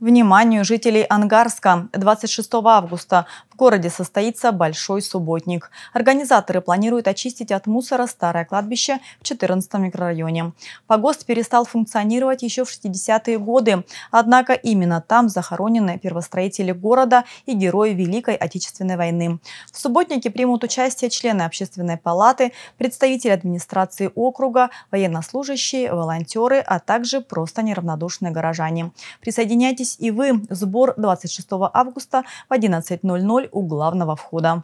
Вниманию жителей Ангарска 26 августа городе состоится большой субботник. Организаторы планируют очистить от мусора старое кладбище в 14 микрорайоне. Погост перестал функционировать еще в 60-е годы. Однако именно там захоронены первостроители города и герои Великой Отечественной войны. В субботнике примут участие члены общественной палаты, представители администрации округа, военнослужащие, волонтеры, а также просто неравнодушные горожане. Присоединяйтесь и вы. Сбор 26 августа в 11.00 у главного входа.